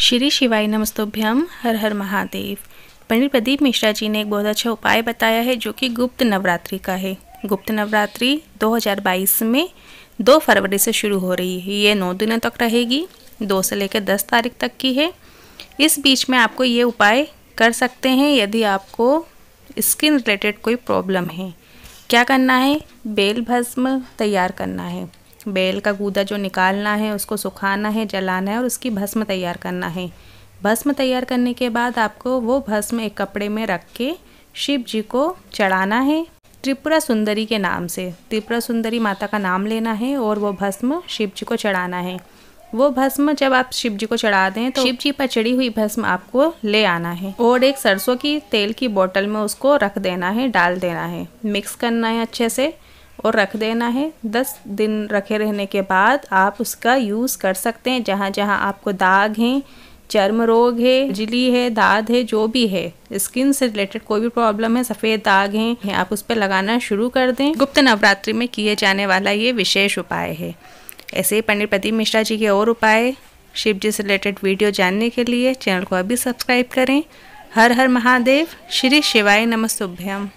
श्री शिवाय नमस्तुभ्यम हर हर महादेव पंडित प्रदीप मिश्रा जी ने एक बहुत अच्छा उपाय बताया है जो कि गुप्त नवरात्रि का है गुप्त नवरात्रि 2022 में 2 फरवरी से शुरू हो रही है ये नौ दिनों तक रहेगी दो से लेकर दस तारीख तक की है इस बीच में आपको ये उपाय कर सकते हैं यदि आपको स्किन रिलेटेड कोई प्रॉब्लम है क्या करना है बेल भस्म तैयार करना है बैल का गूदा जो निकालना है उसको सुखाना है जलाना है और उसकी भस्म तैयार करना है भस्म तैयार करने के बाद आपको वो भस्म एक कपड़े में रख के शिव जी को चढ़ाना है त्रिपुरा सुंदरी के नाम से त्रिपुरा सुंदरी माता का नाम लेना है और वो भस्म शिव जी को चढ़ाना है वो भस्म जब आप शिव जी को चढ़ा दें तो शिव जी पर चढ़ी हुई भस्म आपको ले आना है और एक सरसों की तेल की बोतल में उसको रख देना है डाल देना है मिक्स करना है अच्छे से और रख देना है दस दिन रखे रहने के बाद आप उसका यूज़ कर सकते हैं जहाँ जहाँ आपको दाग हैं चर्म रोग है जिली है दाद है जो भी है स्किन से रिलेटेड कोई भी प्रॉब्लम है सफ़ेद दाग हैं आप उस पर लगाना शुरू कर दें गुप्त नवरात्रि में किए जाने वाला ये विशेष उपाय है ऐसे ही पंडित प्रदीप मिश्रा जी के और उपाय शिव जी से रिलेटेड वीडियो जानने के लिए चैनल को अभी सब्सक्राइब करें हर हर महादेव श्री शिवाय नमस्तुभ्यम